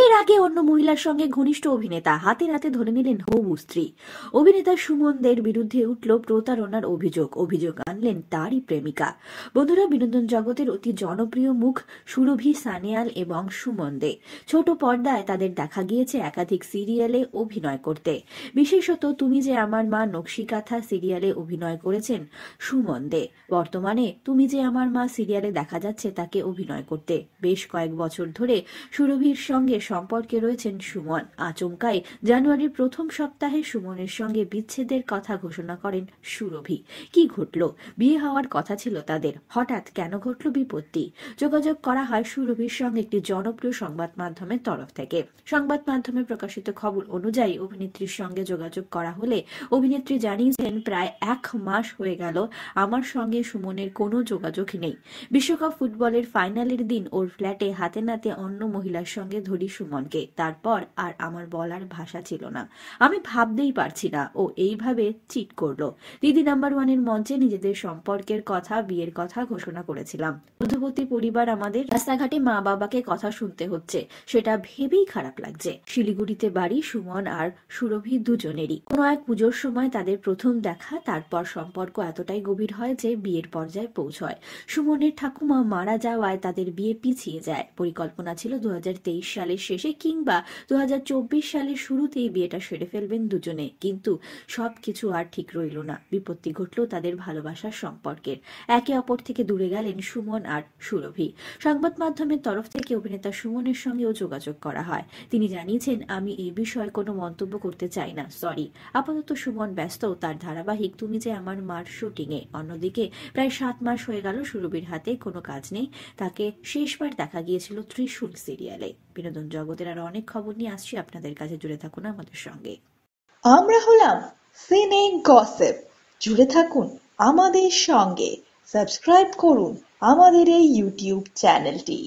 বিয়ের আগে অন্য মহিলার সঙ্গে ঘনিষ্ঠ অভিনেতা হাতে নাতে ধরে নিলেন হবু স্ত্রী অভিনেতা সুমনদের বিরুদ্ধে উঠল প্রতারণার অভিযোগ অভিযোগ আনলেন তারই প্রেমিকা বন্ধুরা বিনোদন জগতের অতি জনপ্রিয় মুখ সুরভি সানিয়াল এবং সুমন দে ছোট পর্দায় তাদের দেখা গিয়েছে একাধিক সিরিয়ালে অভিনয় করতে বিশেষত তুমি যে আমার মা কাথা সিরিয়ালে অভিনয় করেছেন সুমন দে বর্তমানে তুমি যে আমার মা সিরিয়ালে দেখা যাচ্ছে তাকে অভিনয় করতে বেশ কয়েক বছর ধরে সুরভির সঙ্গে সম্পর্কে রয়েছেন সুমন আচমকাই জানুয়ারির প্রথম সপ্তাহে সুমনের সঙ্গে বিচ্ছেদের কথা ঘোষণা করেন সুরভি কি ঘটল বিয়ে হওয়ার কথা ছিল তাদের হঠাৎ কেন ঘটল বিপত্তি যোগাযোগ করা হয় সুরভির সঙ্গে একটি জনপ্রিয় সংবাদ মাধ্যমের তরফ থেকে সংবাদ মাধ্যমে প্রকাশিত খবর অনুযায়ী অভিনেত্রীর সঙ্গে যোগাযোগ করা হলে অভিনেত্রী জানিয়েছেন প্রায় এক মাস হয়ে গেল আমার সঙ্গে সুমনের কোনো যোগাযোগ নেই বিশ্বকাপ ফুটবলের ফাইনালের দিন ওর ফ্ল্যাটে হাতে নাতে অন্য মহিলার সঙ্গে ধরি সুমনকে তারপর আর আমার বলার ভাষা ছিল না আমি ভাবতেই পারছি না ও এইভাবে চিট করলো দিদি নাম্বার ওয়ানের মঞ্চে নিজেদের সম্পর্কের কথা বিয়ের কথা ঘোষণা করেছিলাম মধ্যবর্তী পরিবার আমাদের রাস্তাঘাটে মা বাবাকে কথা শুনতে হচ্ছে সেটা ভেবেই খারাপ লাগছে শিলিগুড়িতে বাড়ি সুমন আর সুরভি দুজনেরই কোনো এক পুজোর সময় তাদের প্রথম দেখা তারপর সম্পর্ক এতটাই গভীর হয় যে বিয়ের পর্যায়ে পৌঁছয় সুমনের ঠাকুমা মারা যাওয়ায় তাদের বিয়ে পিছিয়ে যায় পরিকল্পনা ছিল দু সালের শেষে কিংবা দু সালের শুরুতেই বিয়েটা সেরে ফেলবেন দুজনে কিন্তু সব কিছু আর ঠিক রইল না বিপত্তি ঘটল তাদের ভালোবাসার সম্পর্কের একে অপর থেকে দূরে গেলেন সুমন আর সুরভি সংবাদ মাধ্যমের তরফ থেকে অভিনেতা সুমনের সঙ্গেও যোগাযোগ করা হয় তিনি জানিয়েছেন আমি এই বিষয়ে কোনো মন্তব্য করতে চাই না সরি আপাতত সুমন ব্যস্ত তার ধারাবাহিক তুমি যে আমার মার শুটিংয়ে অন্যদিকে প্রায় সাত মাস হয়ে গেল সুরভির হাতে কোনো কাজ নেই তাকে শেষবার দেখা গিয়েছিল ত্রিশূল সিরিয়ালে বিনোদন জগতের আর অনেক খবর নিয়ে আসছি আপনাদের কাছে জুড়ে থাকুন আমাদের সঙ্গে আমরা হলাম সিনে গসেপ জুড়ে থাকুন আমাদের সঙ্গে সাবস্ক্রাইব করুন আমাদের এই ইউটিউব চ্যানেলটি